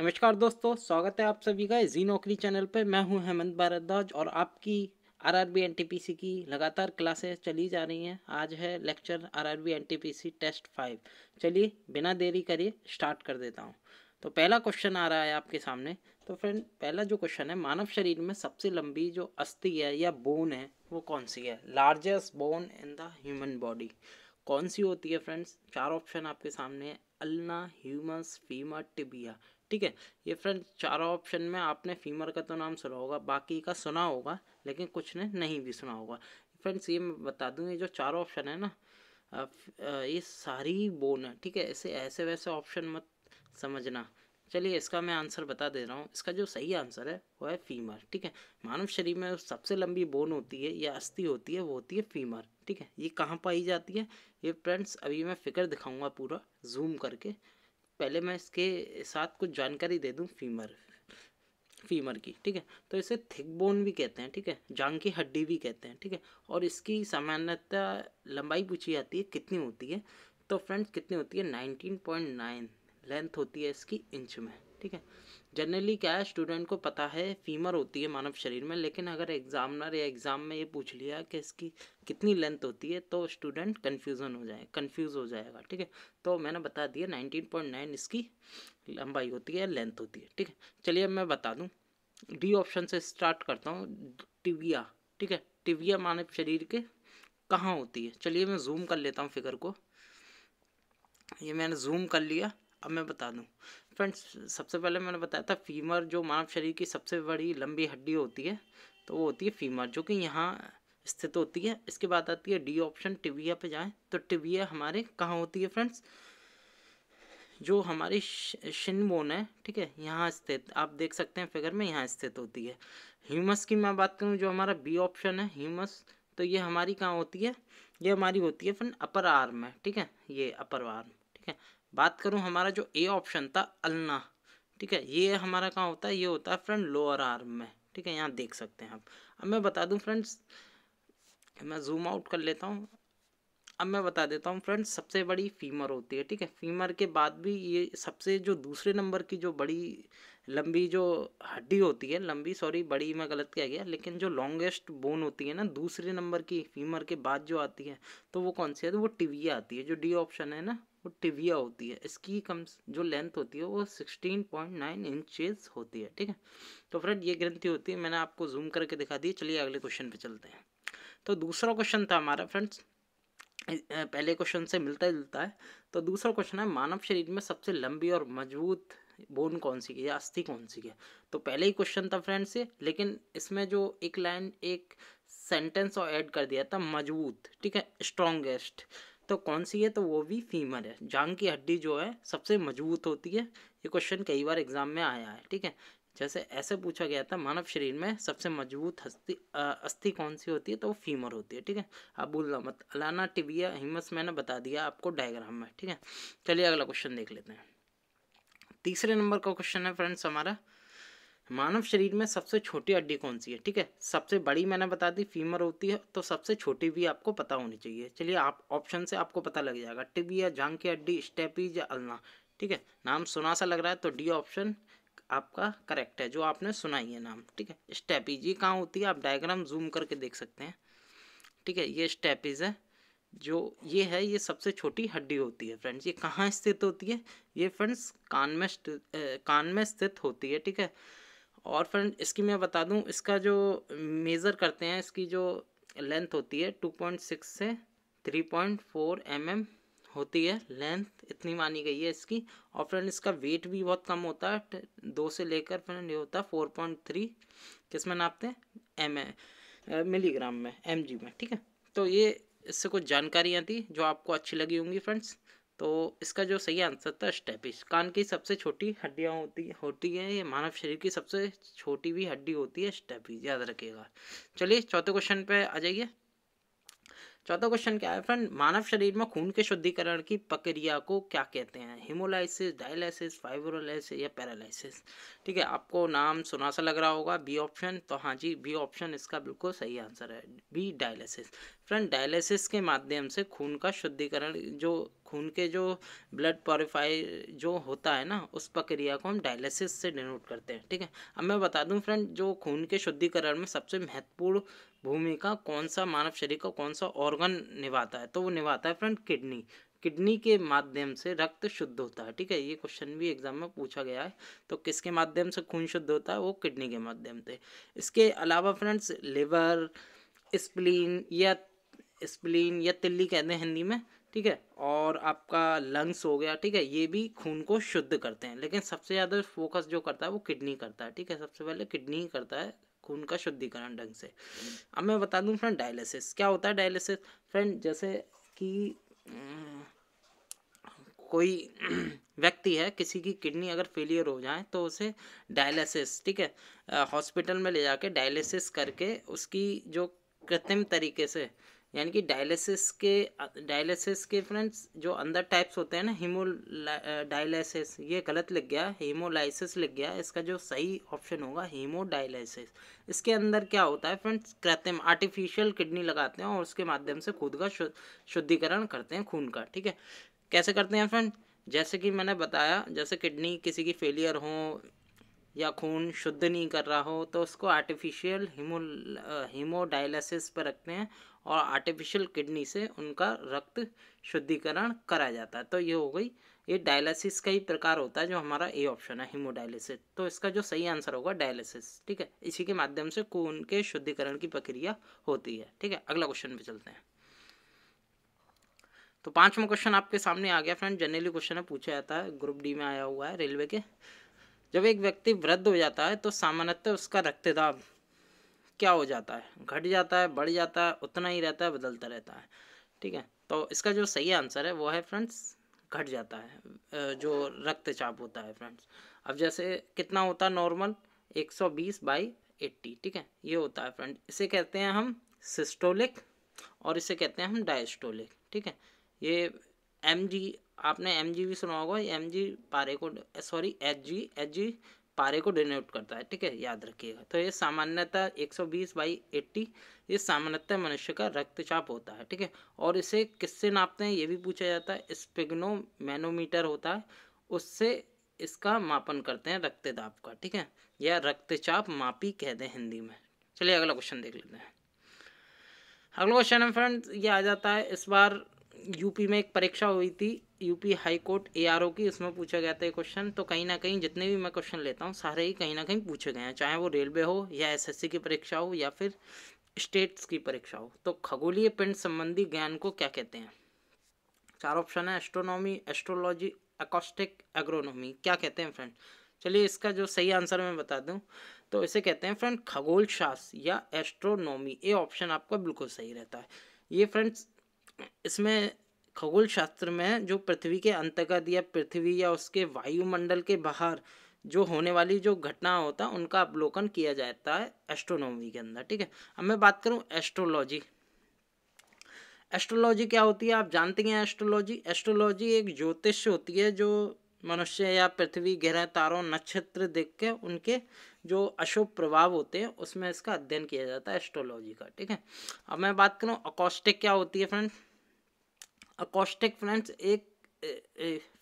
नमस्कार दोस्तों स्वागत है आप सभी का जी नौकरी चैनल पर मैं हूं हेमंत भारद्वाज और आपकी R R B N T P C की लगातार क्लासेस चली जा रही हैं आज है lecture R R B N T P C test five चलिए बिना देरी करिए स्टार्ट कर देता हूं तो पहला क्वेश्चन आ रहा है आपके सामने तो फ्रेंड पहला जो क्वेश्चन है मानव शरीर में सबसे लंबी जो अस्थि है या बोन है वो कौन सी है largest bone in the human body कौन सी होती है फ्रेंड्स चार ऑप्शन आपके सामने है अल्ना ह्यूमस फीमा टिबिया ठीक है ये फ्रेंड चारों ऑप्शन में आपने फीमर का तो नाम सुना होगा बाकी का सुना होगा लेकिन कुछ ने नहीं भी सुना होगा फ्रेंड्स ये मैं बता दूँ ये जो चारों ऑप्शन है ना ये सारी बोन है ठीक है ऐसे ऐसे वैसे ऑप्शन मत समझना चलिए इसका मैं आंसर बता दे रहा हूँ इसका जो सही आंसर है वो है फीमर ठीक है मानव शरीर में सबसे लंबी बोन होती है या अस्थि होती है वो होती है फीमर ठीक है ये कहाँ पाई जाती है ये फ्रेंड्स अभी मैं फिगर दिखाऊंगा पूरा जूम करके पहले मैं इसके साथ कुछ जानकारी दे दूँ फीमर फीमर की ठीक है तो इसे थिक बोन भी कहते हैं ठीक है जांग की हड्डी भी कहते हैं ठीक है और इसकी सामान्यतः लंबाई पूछी जाती है कितनी होती है तो फ्रेंड्स कितनी होती है नाइनटीन पॉइंट नाइन लेंथ होती है इसकी इंच में ठीक है जनरली क्या है स्टूडेंट को पता है फीमर होती है मानव शरीर में लेकिन अगर एग्जामिनर या एग्ज़ाम में ये पूछ लिया कि इसकी कितनी लेंथ होती है तो स्टूडेंट कन्फ्यूज़न हो जाए कन्फ्यूज़ हो जाएगा ठीक है तो मैंने बता दिया नाइनटीन पॉइंट नाइन इसकी लंबाई होती है लेंथ होती है ठीक है चलिए मैं बता दूँ डी ऑप्शन से स्टार्ट करता हूँ टिविया ठीक है टिविया मानव शरीर के कहाँ होती है चलिए मैं जूम कर लेता हूँ फिगर को ये मैंने जूम कर लिया अब मैं बता दूं फ्रेंड्स सबसे पहले मैंने बताया था फीमर जो मानव शरीर की सबसे बड़ी लंबी हड्डी होती है तो वो होती है फीमर जो कि यहाँ स्थित होती है इसके बाद आती है डी ऑप्शन टिविया पे जाएं तो टिविया हमारे कहाँ होती है फ्रेंड्स जो हमारी शिन बोन है ठीक है यहाँ स्थित आप देख सकते हैं फिगर में यहाँ स्थित होती है ह्यूमस की मैं बात करूँ जो हमारा बी ऑप्शन है ह्यूमस तो ये हमारी कहाँ होती है ये हमारी होती है फ्रेंड अपर आर्म है ठीक है ये अपर आर्म ठीक है बात करूँ हमारा जो ए ऑप्शन था अलना ठीक है ये हमारा कहाँ होता है ये होता है फ्रेंड लोअर आर्म में ठीक है यहाँ देख सकते हैं आप अब मैं बता दूँ फ्रेंड्स मैं जूम आउट कर लेता हूँ अब मैं बता देता हूँ फ्रेंड्स सबसे बड़ी फीमर होती है ठीक है फीमर के बाद भी ये सबसे जो दूसरे नंबर की जो बड़ी लंबी जो हड्डी होती है लंबी सॉरी बड़ी मैं गलत कह गया लेकिन जो लॉन्गेस्ट बोन होती है ना दूसरे नंबर की फीमर के बाद जो आती है तो वो कौन सी है तो वो टिविया आती है जो डी ऑप्शन है ना वो टिविया होती है इसकी कम जो लेंथ होती है वो सिक्सटीन पॉइंट नाइन इंचज होती है ठीक है तो फ्रेंड ये ग्रंथि होती है मैंने आपको जूम करके दिखा दी चलिए अगले क्वेश्चन पे चलते हैं तो दूसरा क्वेश्चन था हमारा फ्रेंड्स पहले क्वेश्चन से मिलता जुलता है तो दूसरा क्वेश्चन है मानव शरीर में सबसे लंबी और मजबूत बोन कौन सी की या अस्थि कौन सी है तो पहले ही क्वेश्चन था फ्रेंड्स ये लेकिन इसमें जो एक लाइन एक सेंटेंस और ऐड कर दिया था मजबूत ठीक है स्ट्रॉन्गेस्ट तो कौन सी है तो वो भी फीमर है जांग की हड्डी जो है सबसे मजबूत होती है ये क्वेश्चन कई बार एग्जाम में आया है ठीक है जैसे ऐसे पूछा गया था मानव शरीर में सबसे मजबूत हस्ती अस्थि कौन सी होती है तो वो फीमर होती है ठीक है आप बोलना मत अलाना टिबिया हिमस मैंने बता दिया आपको डायग्राम में ठीक है चलिए अगला क्वेश्चन देख लेते हैं तीसरे नंबर का क्वेश्चन है फ्रेंड्स हमारा मानव शरीर में सबसे छोटी हड्डी कौन सी है ठीक है सबसे बड़ी मैंने बता दी फीमर होती है तो सबसे छोटी भी आपको पता होनी चाहिए चलिए आप ऑप्शन से आपको पता लग जाएगा टिबिया जांग की हड्डी स्टेपीज या अलना ठीक है नाम सुना सा लग रहा है तो डी ऑप्शन आपका करेक्ट है जो आपने सुना ही है नाम ठीक है स्टेपीज ये कहाँ होती है आप डायग्राम जूम करके देख सकते हैं ठीक है ये स्टेपीज है जो ये है ये सबसे छोटी हड्डी होती है फ्रेंड्स ये कहाँ स्थित होती है ये फ्रेंड्स कान में कान में स्थित होती है ठीक है और फ्रेंड इसकी मैं बता दूं इसका जो मेज़र करते हैं इसकी जो लेंथ होती है टू पॉइंट सिक्स से three point four M M होती है लेंथ इतनी मानी गई है इसकी और फ्रेंड इसका वेट भी बहुत कम होता है दो से लेकर फ्रेंड ये होता है फोर पॉइंट थ्री किस में नापते हैं एम ए मिलीग्राम में एम जी में ठीक है तो ये इससे कुछ जानकारियाँ थी जो आपको अच्छी लगी होंगी फ्रेंड्स तो इसका जो सही आंसर था स्टेपिस कान की सबसे छोटी हड्डियाँ होती होती हैं ये मानव शरीर की सबसे छोटी भी हड्डी होती है स्टेपिस याद रखिएगा चलिए चौथे क्वेश्चन पे आ जाइए चौथा क्वेश्चन क्या है फ्रेंड मानव शरीर में खून के शुद्धिकरण की प्रक्रिया को क्या कहते हैं हिमोलाइसिस डायलिसिस फाइब्रोलाइसिस या पैरालाइसिस ठीक है आपको नाम सुना सा लग रहा होगा बी ऑप्शन तो हाँ जी बी ऑप्शन इसका बिल्कुल सही आंसर है बी डायलिसिस फ्रेंड डायलिसिस के माध्यम से खून का शुद्धिकरण जो खून के जो ब्लड प्योरीफाई जो होता है ना उस प्रक्रिया को हम डायलिसिस से डिनोट करते हैं ठीक है अब मैं बता दूं फ्रेंड जो खून के शुद्धिकरण में सबसे महत्वपूर्ण भूमि का कौन सा मानव शरीर का कौन सा ऑर्गन निभाता है तो वो निभाता है फ्रेंड किडनी किडनी के माध्यम से रक्त शुद्ध होता है ठीक है ये क्वेश्चन भी एग्जाम में पूछा गया है तो किसके माध्यम से खून शुद्ध होता है वो किडनी के माध्यम से इसके अलावा फ्रेंड्स लिवर स्प्लीन या स्प्लीन या तिल्ली कहते हैं हिंदी में ठीक है और आपका लंग्स हो गया ठीक है ये भी खून को शुद्ध करते हैं लेकिन सबसे ज़्यादा फोकस जो करता है वो किडनी करता है ठीक है सबसे पहले किडनी करता है खून का शुद्धिकरण ढंग से अब मैं बता दूँ फ्रेंड डायलिसिस क्या होता है डायलिसिस फ्रेंड जैसे कि अं, कोई व्यक्ति है किसी की किडनी अगर फेलियर हो जाए तो उसे डायलिसिस ठीक है हॉस्पिटल में ले जाके डायलिसिस करके उसकी जो कृत्रिम तरीके से यानी कि डायलिसिस के डायलिसिस के फ्रेंड्स जो अंदर टाइप्स होते हैं ना हीमो डायलिसिस ये गलत लिख गया हीमोलाइसिस लिख गया इसका जो सही ऑप्शन होगा हीमोडायलिसिस इसके अंदर क्या होता है फ्रेंड्स कृत्रिम आर्टिफिशियल किडनी लगाते हैं और उसके माध्यम से खुद का शुद्धिकरण करते हैं खून का ठीक है कैसे करते हैं फ्रेंड जैसे कि मैंने बताया जैसे किडनी किसी की फेलियर हो या खून शुद्ध नहीं कर रहा हो तो उसको आर्टिफिशियल हीमो हीमोडायलिसिस पर रखते हैं और आर्टिफिशियल किडनी से उनका रक्त शुद्धिकरण कराया जाता है तो ये हो गई ये डायलिसिस का ही प्रकार होता है जो हमारा ए ऑप्शन है हीमोडायलिसिस तो इसका जो सही आंसर होगा डायलिसिस ठीक है इसी के माध्यम से खून के शुद्धिकरण की प्रक्रिया होती है ठीक है अगला क्वेश्चन पे चलते हैं तो पांचवा क्वेश्चन आपके सामने आ गया फ्रेंड जनरली क्वेश्चन है पूछा जाता है ग्रुप डी में आया हुआ है रेलवे के जब एक व्यक्ति वृद्ध हो जाता है तो सामान्यतः उसका रक्तदाब क्या हो जाता है घट जाता है बढ़ जाता है उतना ही रहता है बदलता रहता है ठीक है तो इसका जो सही आंसर है वो है फ्रेंड्स घट जाता है जो रक्तचाप होता है फ्रेंड्स अब जैसे कितना होता है नॉर्मल 120 सौ बीस बाई एट्टी ठीक है ये होता है फ्रेंड इसे कहते हैं हम सिस्टोलिक और इसे कहते हैं हम डायस्टोलिक ठीक है ये एम आपने एम भी सुना होगा एम जी पारे को sorry H G H G पारे को डिनोट करता है ठीक है याद रखिएगा तो ये सामान्यतः 120 बाई एट्टी ये सामान्यतः मनुष्य का रक्तचाप होता है ठीक है और इसे किससे नापते हैं ये भी पूछा जाता है स्पिग्नो मैनोमीटर होता है उससे इसका मापन करते हैं रक्तदाब का ठीक है या रक्तचाप मापी कहते हैं हिंदी में चलिए अगला क्वेश्चन देख लेते हैं अगला क्वेश्चन है फ्रेंड ये आ जाता है इस बार यूपी में एक परीक्षा हुई थी यूपी हाई कोर्ट एआरओ की उसमें पूछा गया था ये क्वेश्चन तो कहीं ना कहीं जितने भी मैं क्वेश्चन लेता हूँ सारे ही कहीं ना कहीं पूछे गए हैं चाहे वो रेलवे हो या एसएससी की परीक्षा हो या फिर स्टेट्स की परीक्षा हो तो खगोलीय पिंड संबंधी ज्ञान को क्या कहते हैं चार ऑप्शन है एस्ट्रोनॉमी एस्ट्रोलॉजी एकॉस्टिक एग्रोनॉमी क्या कहते हैं फ्रेंड चलिए इसका जो सही आंसर मैं बता दूं तो इसे कहते हैं फ्रेंड खगोल शास्त्र या एस्ट्रोनॉमी ये ऑप्शन आपका बिल्कुल सही रहता है ये फ्रेंड्स इसमें खगोल शास्त्र में जो पृथ्वी के अंतर्गत या पृथ्वी या उसके वायुमंडल के बाहर जो होने वाली जो घटना होता है उनका अवलोकन किया जाता है एस्ट्रोनॉमी के अंदर ठीक है अब मैं बात करूँ एस्ट्रोलॉजी एस्ट्रोलॉजी क्या होती है आप जानते हैं एस्ट्रोलॉजी एस्ट्रोलॉजी एक ज्योतिष होती है जो मनुष्य या पृथ्वी ग्रह तारों नक्षत्र देख के उनके जो अशुभ प्रभाव होते हैं उसमें इसका अध्ययन किया जाता है एस्ट्रोलॉजी का ठीक है अब मैं बात करूँ अकोस्टिक क्या होती है फ्रेंड्स अकोस्टिक फ्रेंड्स एक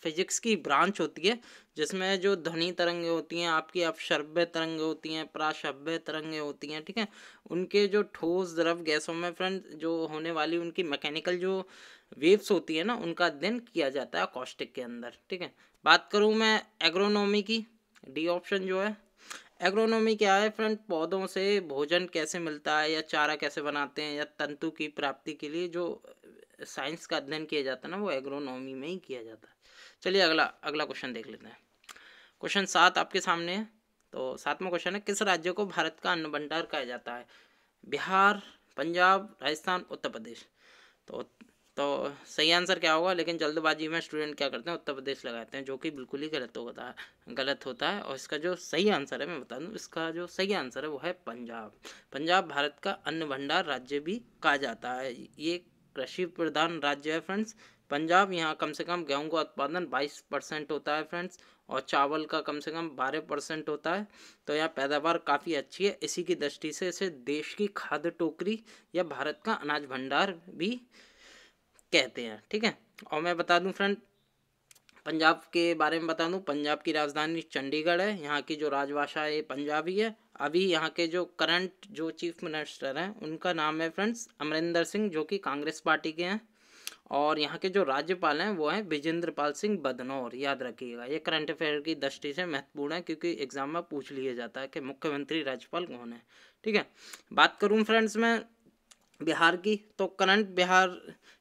फिजिक्स की ब्रांच होती है जिसमें जो ध्वनि तरंगे होती हैं आपकी अपशर्भ्य तरंगे होती हैं प्राशभ्य तरंगें होती हैं ठीक है उनके जो ठोस द्रव गैसों में फ्रेंड जो होने वाली उनकी मैकेनिकल जो वेव्स होती है ना उनका अध्ययन किया जाता है कॉस्टिक के अंदर ठीक है बात करूँ मैं एग्रोनॉमी की डी ऑप्शन जो है एग्रोनॉमी क्या है फ्रेंड पौधों से भोजन कैसे मिलता है या चारा कैसे बनाते हैं या तंतु की प्राप्ति के लिए जो साइंस का अध्ययन किया जाता है ना वो एग्रोनॉमी में ही किया जाता है चलिए अगला अगला क्वेश्चन देख लेते हैं क्वेश्चन सात आपके सामने है तो सातवां क्वेश्चन है किस राज्य को भारत का अन्न भंडार कहा जाता है बिहार पंजाब राजस्थान उत्तर प्रदेश तो तो सही आंसर क्या होगा लेकिन जल्दबाजी में स्टूडेंट क्या करते हैं उत्तर प्रदेश लगाते हैं जो कि बिल्कुल ही गलत होता है गलत होता है और इसका जो सही आंसर है मैं बता दूँ इसका जो सही आंसर है वो है पंजाब पंजाब भारत का अन्न भंडार राज्य भी कहा जाता है ये कृषि प्रधान राज्य है फ्रेंड्स पंजाब यहाँ कम से कम गेहूँ का उत्पादन बाईस परसेंट होता है फ्रेंड्स और चावल का कम से कम बारह परसेंट होता है तो यहाँ पैदावार काफ़ी अच्छी है इसी की दृष्टि से इसे देश की खाद्य टोकरी या भारत का अनाज भंडार भी कहते हैं ठीक है और मैं बता दूं फ्रेंड पंजाब के बारे में बता दूं पंजाब की राजधानी चंडीगढ़ है यहाँ की जो राजभाषा है ये पंजाबी है अभी यहाँ के जो करंट जो चीफ मिनिस्टर हैं उनका नाम है फ्रेंड्स अमरिंदर सिंह जो कि कांग्रेस पार्टी के हैं और यहाँ के जो राज्यपाल हैं वो हैं विजेंद्र पाल सिंह बदनौर याद रखिएगा ये करंट अफेयर की दृष्टि से महत्वपूर्ण है क्योंकि एग्जाम में पूछ लिया जाता है कि मुख्यमंत्री राज्यपाल कौन है ठीक है बात करूँ फ्रेंड्स मैं बिहार की तो करंट बिहार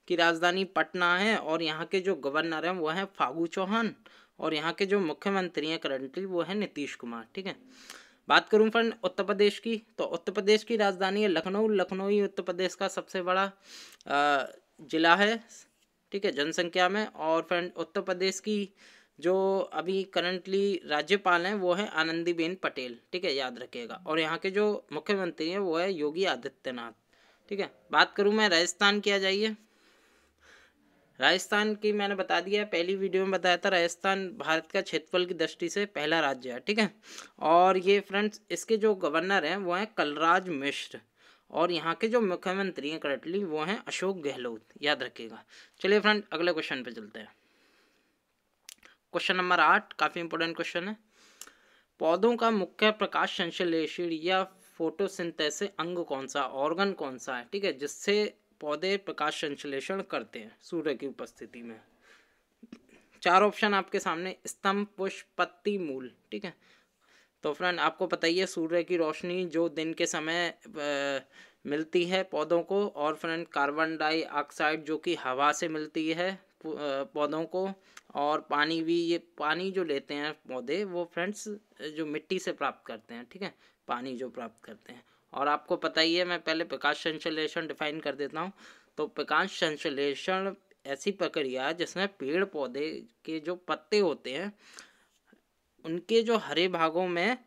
की राजधानी पटना है और यहाँ के जो गवर्नर हैं वो हैं फागू चौहान और यहाँ के जो मुख्यमंत्री हैं करंटली वो हैं नीतीश कुमार ठीक है बात करूँ फ्रेंड उत्तर प्रदेश की तो उत्तर प्रदेश की राजधानी है लखनऊ लखनऊ ही उत्तर प्रदेश का सबसे बड़ा ज़िला है ठीक है जनसंख्या में और फ्रेंड उत्तर प्रदेश की जो अभी करंटली राज्यपाल हैं वो हैं आनंदीबेन पटेल ठीक है याद रखिएगा और यहाँ के जो मुख्यमंत्री हैं वो है योगी आदित्यनाथ ठीक है बात करूँ मैं राजस्थान की आ जाइए राजस्थान की मैंने बता दिया पहली वीडियो में बताया था राजस्थान भारत का क्षेत्रफल की दृष्टि से पहला राज्य है ठीक है और ये फ्रेंड्स इसके जो गवर्नर हैं वो हैं कलराज मिश्र और यहाँ के जो मुख्यमंत्री हैं करटली वो हैं अशोक गहलोत याद रखिएगा चलिए फ्रेंड अगले क्वेश्चन पे चलते हैं क्वेश्चन नंबर आठ काफ़ी इंपॉर्टेंट क्वेश्चन है पौधों का मुख्य प्रकाश संश्लेषण या फोटोसिंथेसिस अंग कौन सा ऑर्गन कौन सा है ठीक है जिससे पौधे प्रकाश संश्लेषण करते हैं सूर्य की उपस्थिति में चार ऑप्शन आपके सामने स्तंभ पुष्प पत्ती मूल ठीक है तो फ्रेंड आपको पता ही है सूर्य की रोशनी जो दिन के समय आ, मिलती है पौधों को और फ्रेंड कार्बन डाइऑक्साइड जो कि हवा से मिलती है पौधों को और पानी भी ये पानी जो लेते हैं पौधे वो फ्रेंड्स जो मिट्टी से प्राप्त करते हैं ठीक है पानी जो प्राप्त करते हैं और आपको पता ही है मैं पहले प्रकाश संश्लेषण डिफाइन कर देता हूँ तो प्रकाश संश्लेषण ऐसी प्रक्रिया जिसमें पेड़ पौधे के जो पत्ते होते हैं उनके जो हरे भागों में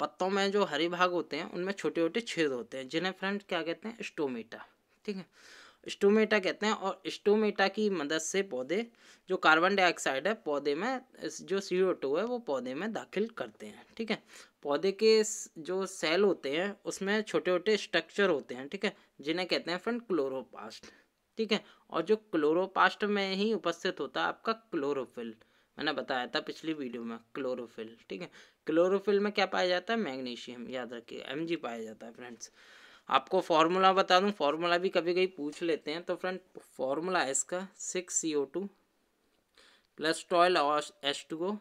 पत्तों में जो हरे भाग होते हैं उनमें छोटे छोटे छेद होते हैं जिन्हें फ्रेंड क्या कहते हैं स्टोमेटा ठीक है स्टोमेटा कहते हैं और स्टोमेटा की मदद से पौधे जो कार्बन डाइऑक्साइड है पौधे में जो सी ओ टू है वो पौधे में दाखिल करते हैं ठीक है पौधे के जो सेल होते हैं उसमें छोटे छोटे स्ट्रक्चर होते हैं ठीक है जिन्हें कहते हैं फ्रेंड क्लोरोपास्ट ठीक है और जो क्लोरोपास्ट में ही उपस्थित होता है आपका क्लोरोफिल मैंने बताया था पिछली वीडियो में क्लोरोफिल ठीक है क्लोरोफिल में क्या पाया जाता है मैग्नीशियम याद रखिए एम पाया जाता है फ्रेंड्स आपको फार्मूला बता दूँ फार्मूला भी कभी कभी पूछ लेते हैं तो फ्रेंड फार्मूला है इसका six C O two plus twelve S two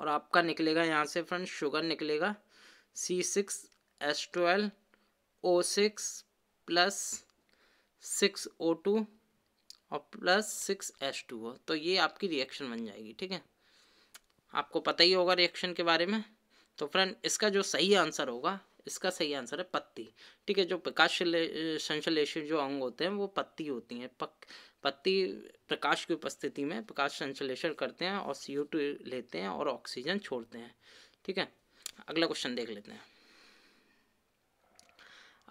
और आपका निकलेगा यहाँ से फ्रेंड शुगर निकलेगा C six S twelve O six plus six O two और plus six S two O तो ये आपकी रिएक्शन बन जाएगी ठीक है आपको पता ही होगा रिएक्शन के बारे में तो फ्रेंड इसका जो सही आंसर होगा इसका सही आंसर है पत्ती ठीक है जो प्रकाश संश्लेषित जो अंग होते हैं वो पत्ती होती हैं पक पत्ती प्रकाश की उपस्थिति में प्रकाश संश्लेषण करते हैं और सी लेते हैं और ऑक्सीजन छोड़ते हैं ठीक है अगला क्वेश्चन देख लेते हैं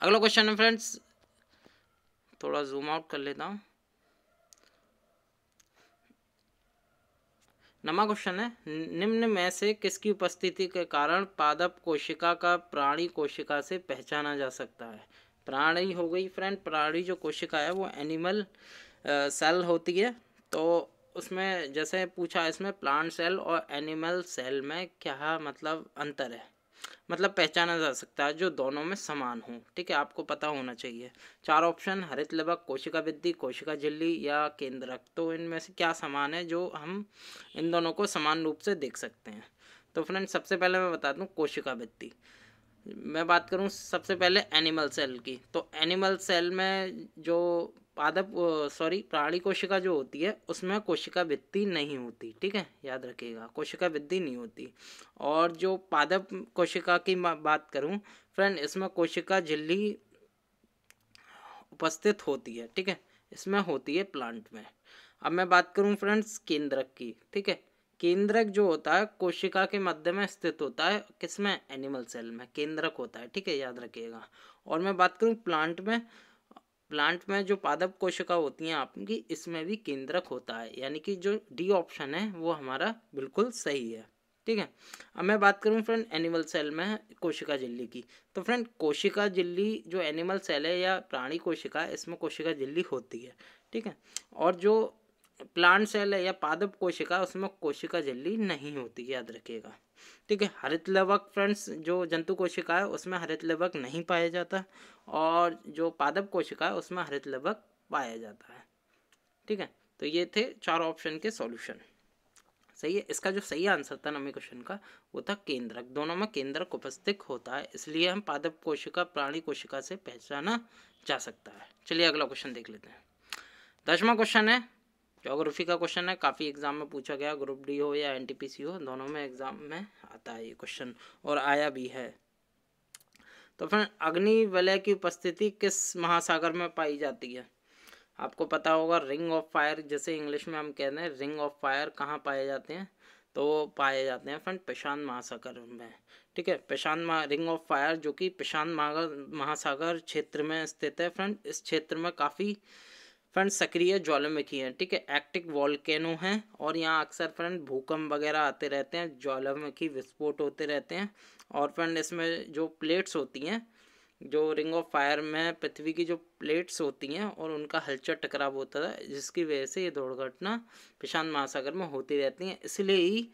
अगला क्वेश्चन है फ्रेंड्स थोड़ा जूम आउट कर लेता हूँ नमा क्वेश्चन है निम्न में से किसकी उपस्थिति के कारण पादप कोशिका का प्राणी कोशिका से पहचाना जा सकता है प्राणी हो गई फ्रेंड प्राणी जो कोशिका है वो एनिमल सेल होती है तो उसमें जैसे पूछा इसमें प्लांट सेल और एनिमल सेल में क्या मतलब अंतर है मतलब पहचाना जा सकता है जो दोनों में समान हो ठीक है आपको पता होना चाहिए चार ऑप्शन हरित लबक कोशिका विद्धि कोशिका झिल्ली या केंद्रक तो इनमें से क्या समान है जो हम इन दोनों को समान रूप से देख सकते हैं तो फ्रेंड सबसे पहले मैं बता दूँ कोशिका विद्धि मैं बात करूँ सबसे पहले एनिमल सेल की तो एनिमल सेल में जो पादप सॉरी प्राणी कोशिका जो होती है उसमें कोशिका वृद्धि नहीं होती ठीक है याद रखिएगा कोशिका वृद्धि नहीं होती और जो पादप कोशिका की बात करूं फ्रेंड इसमें कोशिका झिल्ली उपस्थित होती है ठीक है इसमें होती है प्लांट में अब मैं बात करूं फ्रेंड्स केंद्रक की ठीक है केंद्रक जो होता है कोशिका के मध्य में स्थित होता है किसमें एनिमल सेल में केंद्रक होता है ठीक है याद रखिएगा और मैं बात करूँ प्लांट में प्लांट में जो पादप कोशिका होती हैं आपकी इसमें भी केंद्रक होता है यानी कि जो डी ऑप्शन है वो हमारा बिल्कुल सही है ठीक है अब मैं बात करूं फ्रेंड एनिमल सेल में कोशिका झिल्ली की तो फ्रेंड कोशिका झिल्ली जो एनिमल सेल है या प्राणी कोशिका है इसमें कोशिका झिल्ली होती है ठीक है और जो प्लांट सेल है या पादप कोशिका उसमें कोशिका झिल्ली नहीं होती याद रखिएगा ठीक है हरित लवक फ्रेंड्स जो जंतु कोशिका है उसमें हरित लवक नहीं पाया जाता और जो पादप कोशिका है उसमें हरित लवक पाया जाता है ठीक है तो ये थे चार ऑप्शन के सॉल्यूशन सही है इसका जो सही आंसर था नमी क्वेश्चन का वो था केंद्रक दोनों में केंद्रक उपस्थित होता है इसलिए हम पादप कोशिका प्राणी कोशिका से पहचाना जा सकता है चलिए अगला क्वेश्चन देख लेते हैं दसवा क्वेश्चन है ज्योग्राफी का क्वेश्चन है काफ़ी एग्जाम में पूछा गया ग्रुप डी हो या एनटीपीसी हो दोनों में एग्जाम में आता है ये क्वेश्चन और आया भी है तो फिर अग्नि वलय की उपस्थिति किस महासागर में पाई जाती है आपको पता होगा रिंग ऑफ फायर जैसे इंग्लिश में हम कहते हैं रिंग ऑफ फायर कहाँ पाए जाते हैं तो वो पाए जाते हैं फ्रेंड प्रशांत महासागर में ठीक है प्रशांत महा रिंग ऑफ फायर जो कि प्रशांत महा महासागर क्षेत्र में स्थित है फ्रेंड इस क्षेत्र में काफ़ी फ्रेंड सक्रिय ज्वालामुखी है ठीक है एक्टिक वॉल्केनो है और यहाँ अक्सर फ्रेंड भूकंप वगैरह आते रहते हैं ज्वालामुखी विस्फोट होते रहते हैं और फ्रेंड इसमें जो प्लेट्स होती हैं जो रिंग ऑफ फायर में पृथ्वी की जो प्लेट्स होती हैं और उनका हलचल टकराव होता है जिसकी वजह से ये दुर्घटना प्रशांत महासागर में होती रहती हैं इसलिए ही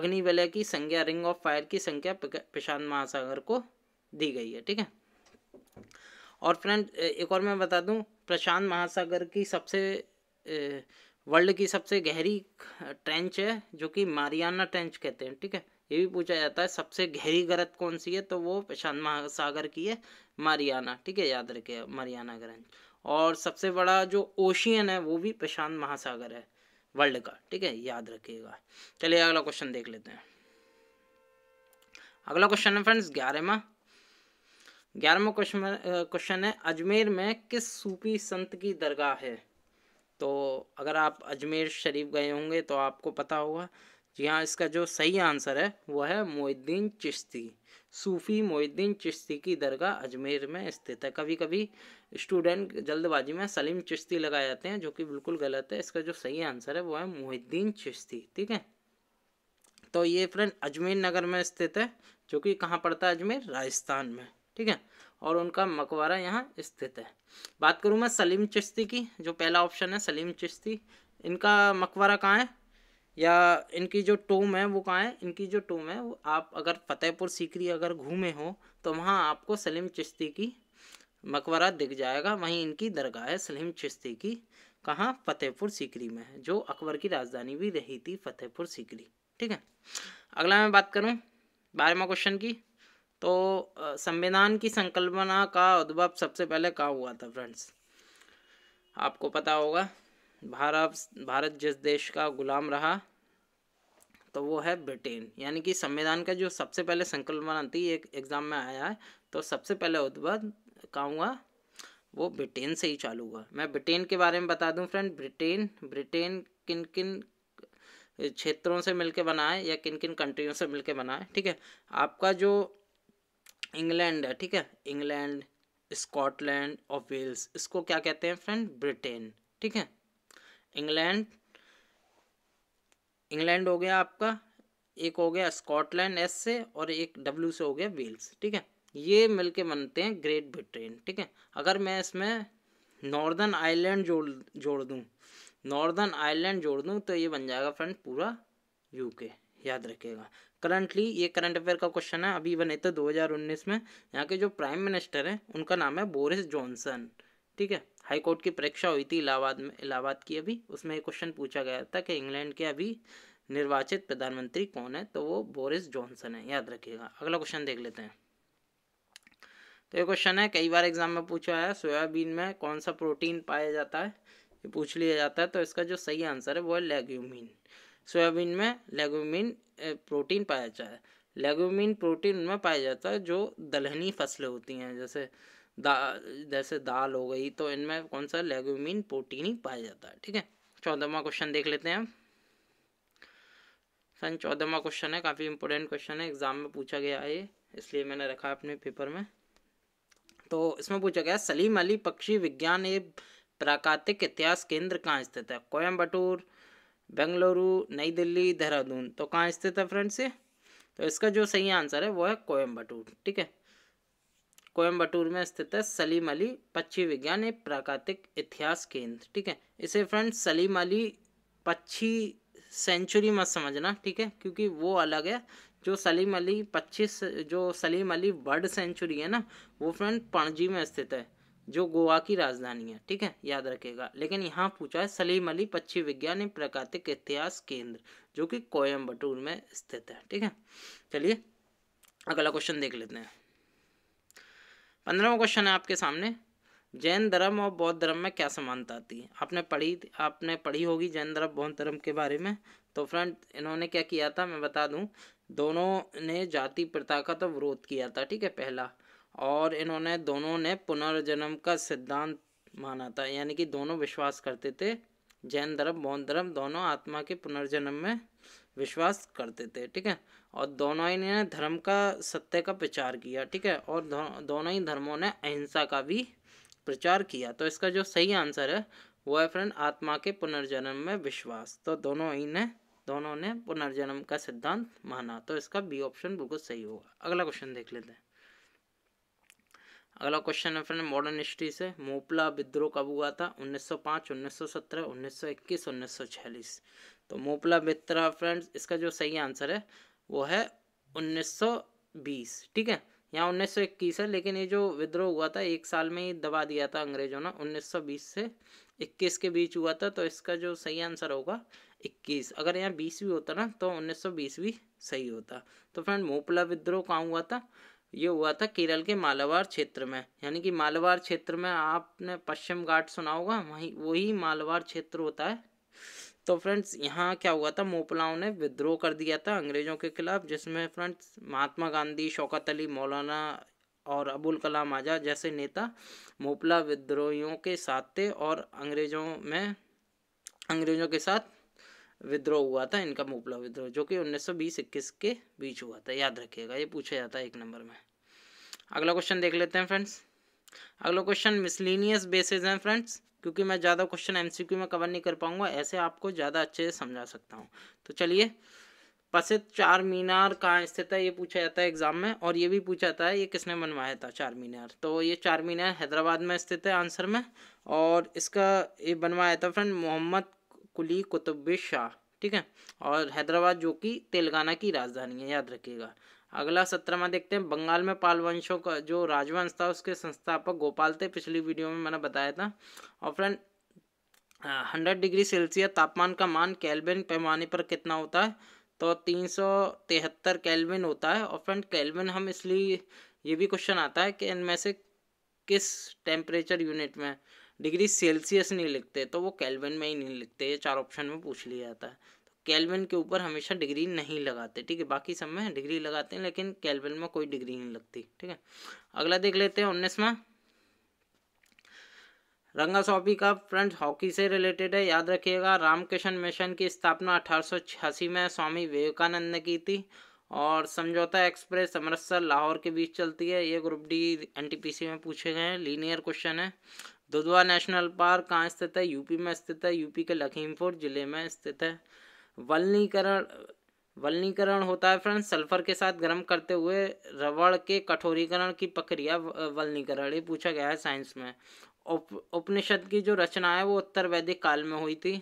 अग्निवलय की संज्ञा रिंग ऑफ फायर की संख्या प्रशांत महासागर को दी गई है ठीक है और फ्रेंड एक और मैं बता दूं प्रशांत महासागर की सबसे वर्ल्ड की सबसे गहरी ट्रेंच है जो कि मारियाना ट्रेंच कहते हैं ठीक है ये भी पूछा जाता है सबसे गहरी गरत कौन सी है तो वो प्रशांत महासागर की है मारियाना ठीक है याद रखिए मारियाना ग्रंच और सबसे बड़ा जो ओशियन है वो भी प्रशांत महासागर है वर्ल्ड का ठीक है याद रखिएगा चलिए अगला क्वेश्चन देख लेते हैं अगला क्वेश्चन है फ्रेंड्स ग्यारहवा ग्यारहवा क्वेश्चन क्वेश्चन है अजमेर में किस सूफी संत की दरगाह है तो अगर आप अजमेर शरीफ गए होंगे तो आपको पता होगा जी हाँ इसका जो सही आंसर है वह है मोहिद्दीन चिश्ती सूफ़ी मोहिद्दीन चिश्ती की दरगाह अजमेर में स्थित है कभी कभी स्टूडेंट जल्दबाजी में सलीम चिश्ती लगाए जाते हैं जो कि बिल्कुल गलत है इसका जो सही आंसर है वो है मोहिद्दीन चिश्ती ठीक है तो ये फ्रेंड अजमेर नगर में स्थित है जो कि कहाँ पड़ता है अजमेर राजस्थान में ठीक है और उनका मकबरा यहाँ स्थित है बात करूँ मैं सलीम चिश्ती की जो पहला ऑप्शन है सलीम चिश्ती इनका मकबरा कहाँ है या इनकी जो टोम है वो कहाँ है इनकी जो टोम है वो आप अगर फतेहपुर सीकरी अगर घूमे हो तो वहाँ आपको सलीम चिश्ती की मकबरा दिख जाएगा वहीं इनकी दरगाह है सलीम चिश्ती की कहाँ फतेहपुर सीकरी में है जो अकबर की राजधानी भी रही थी फतेहपुर सीकरी ठीक है अगला मैं बात करूँ बारहवा क्वेश्चन की तो संविधान की संकल्पना का उद्भव सबसे पहले कहाँ हुआ था फ्रेंड्स आपको पता होगा भारत भारत जिस देश का गुलाम रहा तो वो है ब्रिटेन यानी कि संविधान का जो सबसे पहले संकल्पना थी एक एग्ज़ाम में आया है तो सबसे पहले उद्भव कहाँ हुआ वो ब्रिटेन से ही चालू हुआ मैं ब्रिटेन के बारे में बता दूं फ्रेंड ब्रिटेन ब्रिटेन किन किन क्षेत्रों से मिलके बना है या किन किन कंट्रियों से मिलके बना है ठीक है आपका जो इंग्लैंड है ठीक है इंग्लैंड स्कॉटलैंड और वेल्स इसको क्या कहते हैं फ्रेंड ब्रिटेन ठीक है इंग्लैंड इंग्लैंड हो गया आपका एक हो गया स्कॉटलैंड एस से और एक डब्ल्यू से हो गया वेल्स ठीक है ये मिलके बनते हैं ग्रेट ब्रिटेन ठीक है अगर मैं इसमें नॉर्दर्न आइलैंड जोड़ जोड़ दूँ नॉर्दर्न आइलैंड जोड़ दूँ तो ये बन जाएगा फ्रेंड पूरा यूके याद रखिएगा करंटली ये करंट अफेयर का क्वेश्चन है अभी बने थे 2019 में यहाँ के जो प्राइम मिनिस्टर हैं उनका नाम है बोरिस जॉनसन ठीक है हाई कोर्ट की परीक्षा हुई थी इलाहाबाद में इलाहाबाद की अभी उसमें एक क्वेश्चन पूछा गया था कि इंग्लैंड के अभी निर्वाचित प्रधानमंत्री कौन है तो वो बोरिस जॉनसन है याद रखिएगा अगला क्वेश्चन देख लेते हैं तो ये क्वेश्चन है कई बार एग्जाम में पूछा है सोयाबीन में कौन सा प्रोटीन पाया जाता है ये पूछ लिया जाता है तो इसका जो सही आंसर है वो है लेग्यूमिन सोयाबीन में लेगोमिन प्रोटीन पाया जाता है लेगोमिन प्रोटीन उनमें पाया जाता है जो दलहनी फसलें होती हैं जैसे दा जैसे दाल हो गई तो इनमें कौन सा लेगुमिन प्रोटीन ही पाया जाता है ठीक है चौदहवा क्वेश्चन देख लेते हैं सन चौदहवा क्वेश्चन है काफ़ी इंपॉर्टेंट क्वेश्चन है एग्जाम में पूछा गया है ये इसलिए मैंने रखा अपने पेपर में तो इसमें पूछा गया सलीम अली पक्षी विज्ञान ए प्राकृतिक इतिहास केंद्र कहाँ स्थित है कोयम्बटूर बेंगलुरु नई दिल्ली देहरादून तो कहाँ स्थित है फ्रेंड्स ये तो इसका जो सही आंसर है वो है कोयम्बटूर ठीक है कोयम्बटूर में स्थित है सलीम अली पक्षी विज्ञान एक प्राकृतिक इतिहास केंद्र ठीक है इसे फ्रेंड्स सलीम अली पक्षी सेंचुरी मत समझना ठीक है क्योंकि वो अलग है जो सलीम अली पच्चीस जो सलीम अली बर्ड सेंचुरी है ना वो फ्रेंड पणजी में स्थित है जो गोवा की राजधानी है ठीक है याद रखेगा लेकिन यहाँ पूछा है सलीम अली पक्षी विज्ञान एवं प्राकृतिक इतिहास केंद्र जो कि कोयम्बटूर में स्थित है ठीक है चलिए अगला क्वेश्चन देख लेते हैं पंद्रहवा क्वेश्चन है आपके सामने जैन धर्म और बौद्ध धर्म में क्या समानता आती है आपने पढ़ी आपने पढ़ी होगी जैन धर्म बौद्ध धर्म के बारे में तो फ्रेंड इन्होंने क्या किया था मैं बता दूं दोनों ने जाति प्रथा का तो विरोध किया था ठीक है पहला और इन्होंने दोनों ने पुनर्जन्म का सिद्धांत माना था यानी कि दोनों विश्वास करते थे जैन धर्म बौद्ध धर्म दोनों आत्मा के पुनर्जन्म में विश्वास करते थे ठीक है और दोनों ही ने धर्म का सत्य का प्रचार किया ठीक है और दो, दोनों ही धर्मों ने अहिंसा का भी प्रचार किया तो इसका जो सही आंसर है वो है फ्रेंड आत्मा के पुनर्जन्म में विश्वास तो दोनों ही ने दोनों ने पुनर्जन्म का सिद्धांत माना तो इसका बी ऑप्शन बिल्कुल सही होगा अगला क्वेश्चन देख लेते हैं अगला क्वेश्चन है फ्रेंड मॉडर्न हिस्ट्री से मोपला विद्रोह कब हुआ था 1905, 1917, 1921, 1946 तो मोपला विद्रोह फ्रेंड्स इसका जो सही आंसर है वो है 1920 ठीक है यहाँ 1921 है लेकिन ये जो विद्रोह हुआ था एक साल में ही दबा दिया था अंग्रेजों ने 1920 से 21 के बीच हुआ था तो इसका जो सही आंसर होगा 21 अगर यहाँ 20 भी होता ना तो 1920 भी सही होता तो फ्रेंड मोपला विद्रोह कहाँ हुआ था ये हुआ था केरल के मालावार क्षेत्र में यानी कि मालवार क्षेत्र में आपने पश्चिम घाट सुना होगा वहीं वही मालवार क्षेत्र होता है तो फ्रेंड्स यहाँ क्या हुआ था मोपलाओं ने विद्रोह कर दिया था अंग्रेज़ों के खिलाफ जिसमें फ्रेंड्स महात्मा गांधी शौकत अली मौलाना और अबुल कलाम आज़ाद जैसे नेता मोपला विद्रोहियों के साथ थे और अंग्रेज़ों में अंग्रेज़ों के साथ विद्रोह हुआ था इनका मोपला विद्रोह जो कि उन्नीस सौ के बीच हुआ था याद रखिएगा ये पूछा जाता है एक नंबर में अगला क्वेश्चन देख लेते हैं फ्रेंड्स अगला क्वेश्चन मिसलिनियस बेसिस हैं फ्रेंड्स क्योंकि मैं ज़्यादा क्वेश्चन एमसीक्यू में कवर नहीं कर पाऊंगा ऐसे आपको ज़्यादा अच्छे से समझा सकता हूँ तो चलिए प्रसिद्ध चार मीनार कहाँ स्थित है ये पूछा जाता है एग्जाम में और ये भी पूछा जाता है ये किसने बनवाया था चार मीनार तो ये चार मीनार हैदराबाद में स्थित है आंसर में और इसका ये बनवाया था फ्रेंड मोहम्मद कुली कुतुब शाह ठीक है और हैदराबाद जो कि तेलंगाना की राजधानी है याद रखिएगा अगला सत्र में देखते हैं बंगाल में पाल वंशों का जो राजवंश था उसके संस्थापक गोपाल थे पिछली वीडियो में मैंने बताया था और फ्रेंड हंड्रेड डिग्री सेल्सियस तापमान का मान कैलबिन पैमाने पर कितना होता है तो तीन सौ तिहत्तर कैलबिन होता है और फ्रेंड कैलबिन हम इसलिए ये भी क्वेश्चन आता है कि इनमें से किस टेम्परेचर यूनिट में डिग्री सेल्सियस नहीं लिखते तो वो कैलविन में ही नहीं लिखते ये चार ऑप्शन में पूछ लिया जाता है तो कैलविन के ऊपर हमेशा डिग्री नहीं लगाते ठीक है बाकी सब में डिग्री लगाते हैं लेकिन कैलविन में कोई डिग्री नहीं लगती ठीक है अगला देख लेते हैं उन्नीसवा रंगासौपी का फ्रेंड्स हॉकी से रिलेटेड है याद रखिएगा रामकृष्ण मिशन की स्थापना अठारह में स्वामी विवेकानंद ने की थी और समझौता एक्सप्रेस अमृतसर लाहौर के बीच चलती है ये ग्रुप डी एनटीपीसी में पूछे गए हैं लीनियर क्वेश्चन है दुधवा नेशनल पार्क कहाँ स्थित है यूपी में स्थित है यूपी के लखीमपुर जिले में स्थित है वलनीकरण वलनीकरण होता है फ्रेंड्स सल्फर के साथ गर्म करते हुए रबड़ के कठोरीकरण की प्रक्रिया वलनीकरण ये पूछा गया है साइंस में उप उपनिषद की जो रचना है वो उत्तर वैदिक काल में हुई थी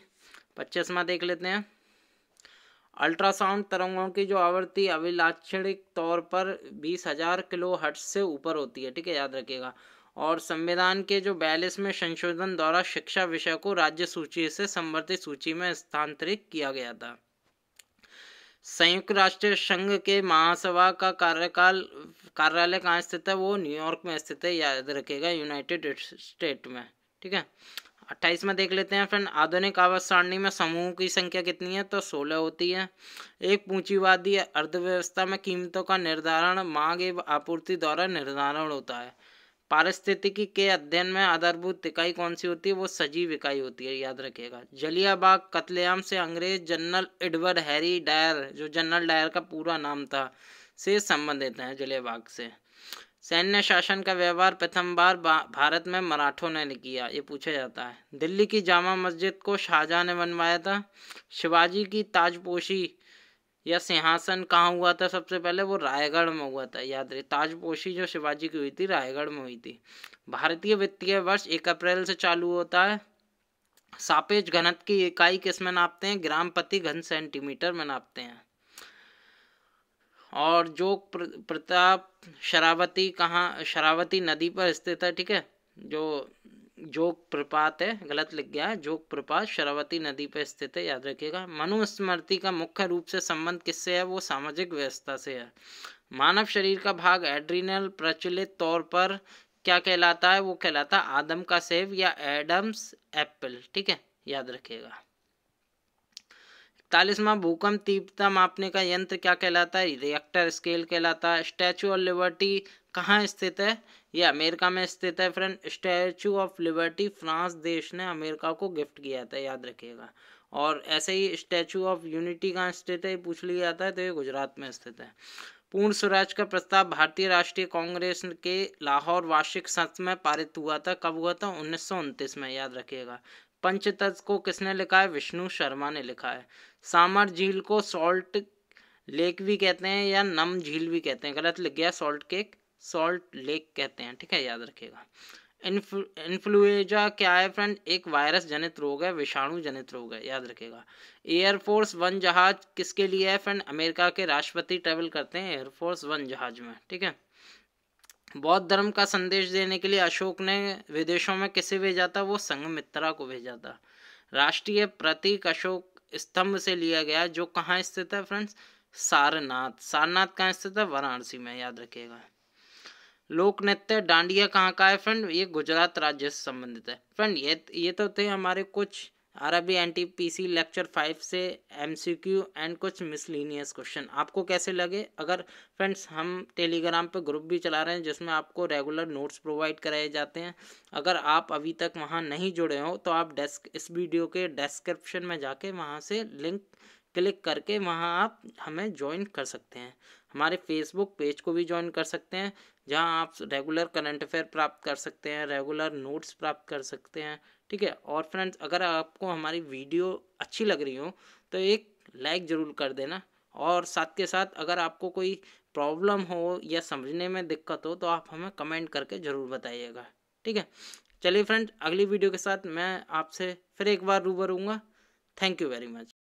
पच्चीसवा देख लेते हैं अल्ट्रासाउंड तरंगों की जो आवृत्ति अभिलाक्षणिक तौर पर बीस हजार किलो हर्ट्ज से ऊपर होती है ठीक है याद रखिएगा और संविधान के जो बयालीस में संशोधन द्वारा शिक्षा विषय को राज्य सूची से संवर्धित सूची में स्थानांतरित किया गया था संयुक्त राष्ट्र संघ के महासभा का कार्यकाल कार्यालय कहाँ स्थित है वो न्यूयॉर्क में स्थित है याद रखेगा यूनाइटेड स्टेट में ठीक है अट्ठाईस में देख लेते हैं फ्रेंड आधुनिक आवास सारणी में समूह की संख्या कितनी है तो सोलह होती है एक पूंजीवादी अर्थव्यवस्था में कीमतों का निर्धारण मांग एवं आपूर्ति द्वारा निर्धारण होता है पारिस्थितिकी के अध्ययन में आधारभूत इकाई कौन सी होती है वो सजीव इकाई होती है याद रखिएगा जलियाबाग कतलेआम से अंग्रेज जनरल एडवर्ड हैरी डायर जो जनरल डायर का पूरा नाम था से संबंधित हैं जलियाबाग से सैन्य शासन का व्यवहार प्रथम बार भारत में मराठों ने किया ये पूछा जाता है दिल्ली की जामा मस्जिद को शाहजहाँ ने बनवाया था शिवाजी की ताजपोशी या सिंहासन कहाँ हुआ था सबसे पहले वो रायगढ़ में हुआ था याद रही ताजपोशी जो शिवाजी की हुई थी रायगढ़ में हुई थी भारतीय वित्तीय वर्ष एक अप्रैल से चालू होता है सापेज घनत की इकाई किसमें नापते हैं ग्राम प्रति घन सेंटीमीटर में नापते हैं और जो प्र, प्रताप शरावती कहाँ शरावती नदी पर स्थित है ठीक है जो जोग प्रपात है गलत लिख गया है जोग प्रपात शरावती नदी पर स्थित है याद रखिएगा मनुस्मृति का मुख्य रूप से संबंध किससे है वो सामाजिक व्यवस्था से है मानव शरीर का भाग एड्रिनल प्रचलित तौर पर क्या कहलाता है वो कहलाता है आदम का सेव या एडम्स एप्पल ठीक है याद रखिएगा इकतालीसवा भूकंप तीव्रता मापने का यंत्र क्या कहलाता है रिएक्टर स्केल कहलाता है स्टैचू ऑफ लिबर्टी कहाँ स्थित है ये अमेरिका में स्थित है friend statue of liberty France देश ने अमेरिका को गिफ्ट किया था याद रखिएगा और ऐसे ही स्टैचू ऑफ यूनिटी कहाँ स्थित है पूछ लिया जाता है तो ये गुजरात में स्थित है पूर्ण स्वराज का प्रस्ताव भारतीय राष्ट्रीय कांग्रेस के लाहौर वार्षिक सत्र में पारित हुआ था कब हुआ था उन्नीस में याद रखिएगा पंचतत्व को किसने लिखा है विष्णु शर्मा ने लिखा है सामर झील को सॉल्ट लेक भी कहते हैं या नम झील भी कहते हैं गलत लिख गया सॉल्ट केक सॉल्ट लेक कहते हैं ठीक है याद रखिएगा इन्फ्लुएजा क्या है फ्रेंड एक वायरस जनित रोग है विषाणु जनित रोग है याद रखेगा एयरफोर्स वन जहाज किसके लिए है फ्रेंड अमेरिका के राष्ट्रपति ट्रेवल करते हैं एयरफोर्स वन जहाज में ठीक है बौद्ध धर्म का संदेश देने के लिए अशोक ने विदेशों में किसे भेजा था वो संगमित्रा को भेजा था राष्ट्रीय प्रतीक अशोक स्तंभ से लिया गया जो कहाँ स्थित है फ्रेंड्स सारनाथ सारनाथ कहाँ स्थित है वाराणसी में याद रखिएगा लोक नृत्य डांडिया कहाँ का है फ्रेंड ये गुजरात राज्य से संबंधित है फ्रेंड ये ये तो थे हमारे कुछ अरबी N T P C lecture five से एम सी क्यू एंड कुछ मिसलिनियस क्वेश्चन आपको कैसे लगे अगर फ्रेंड्स हम टेलीग्राम पे ग्रुप भी चला रहे हैं जिसमें आपको रेगुलर नोट्स प्रोवाइड कराए जाते हैं अगर आप अभी तक वहाँ नहीं जुड़े हो तो आप डेस्क इस वीडियो के डेस्क्रिप्शन में जाके वहाँ से लिंक क्लिक करके वहाँ आप हमें ज्वाइन कर सकते हैं हमारे फेसबुक पेज को भी ज्वाइन कर सकते हैं जहाँ आप रेगुलर करंट अफेयर प्राप्त कर सकते हैं रेगुलर नोट्स प्राप्त कर सकते हैं ठीक है और फ्रेंड्स अगर आपको हमारी वीडियो अच्छी लग रही हो तो एक लाइक ज़रूर कर देना और साथ के साथ अगर आपको कोई प्रॉब्लम हो या समझने में दिक्कत हो तो आप हमें कमेंट करके ज़रूर बताइएगा ठीक है चलिए फ्रेंड अगली वीडियो के साथ मैं आपसे फिर एक बार रूबरूंगा थैंक यू वेरी मच